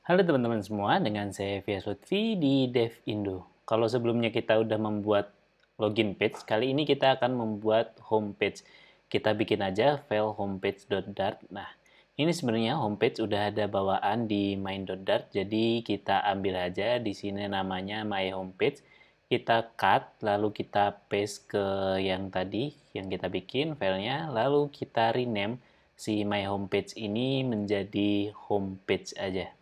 Halo teman-teman semua, dengan saya Via Lutfi di Dev Indo. Kalau sebelumnya kita udah membuat login page, kali ini kita akan membuat homepage. Kita bikin aja file homepage.dart. Nah, ini sebenarnya homepage udah ada bawaan di main.dart, jadi kita ambil aja di sini namanya my homepage. Kita cut, lalu kita paste ke yang tadi yang kita bikin filenya, lalu kita rename si my homepage ini menjadi homepage aja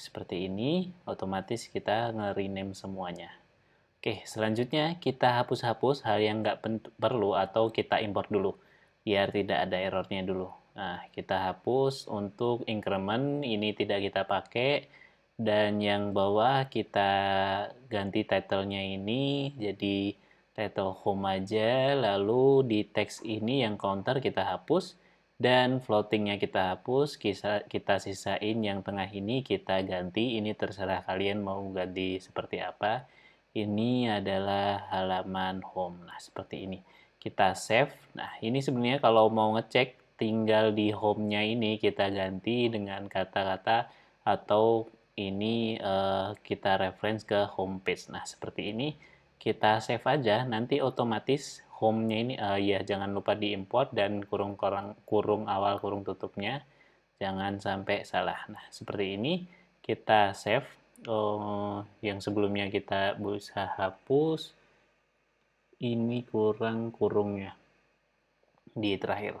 seperti ini, otomatis kita nge-rename semuanya. Oke, selanjutnya kita hapus-hapus hal yang nggak perlu atau kita import dulu, biar tidak ada errornya dulu. Nah, kita hapus untuk increment, ini tidak kita pakai, dan yang bawah kita ganti titlenya ini jadi title home aja, lalu di teks ini yang counter kita hapus, dan floatingnya kita hapus kita, kita sisain yang tengah ini kita ganti ini terserah kalian mau ganti seperti apa ini adalah halaman home nah seperti ini kita save nah ini sebenarnya kalau mau ngecek tinggal di home-nya ini kita ganti dengan kata-kata atau ini uh, kita reference ke homepage nah seperti ini kita save aja nanti otomatis home-nya ini uh, ya jangan lupa diimport dan kurung kurang kurung awal kurung tutupnya jangan sampai salah. Nah, seperti ini kita save oh, yang sebelumnya kita bisa hapus ini kurang kurungnya di terakhir.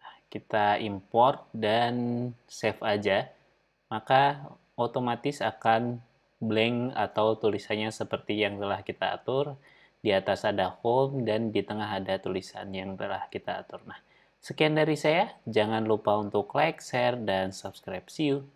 Nah, kita import dan save aja, maka otomatis akan blank atau tulisannya seperti yang telah kita atur di atas ada home, dan di tengah ada tulisan yang telah kita atur. Nah, sekian dari saya. Jangan lupa untuk like, share, dan subscribe. See you!